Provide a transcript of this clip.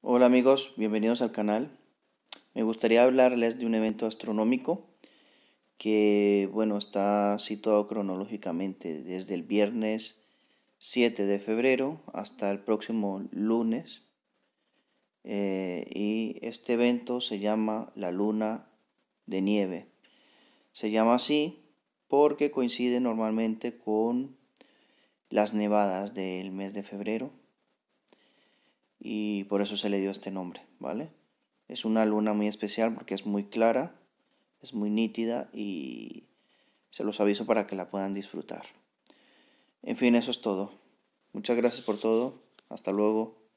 Hola amigos, bienvenidos al canal. Me gustaría hablarles de un evento astronómico que, bueno, está situado cronológicamente desde el viernes 7 de febrero hasta el próximo lunes. Eh, y este evento se llama la luna de nieve. Se llama así porque coincide normalmente con las nevadas del mes de febrero y por eso se le dio este nombre, ¿vale? Es una luna muy especial porque es muy clara, es muy nítida y se los aviso para que la puedan disfrutar. En fin, eso es todo. Muchas gracias por todo. Hasta luego.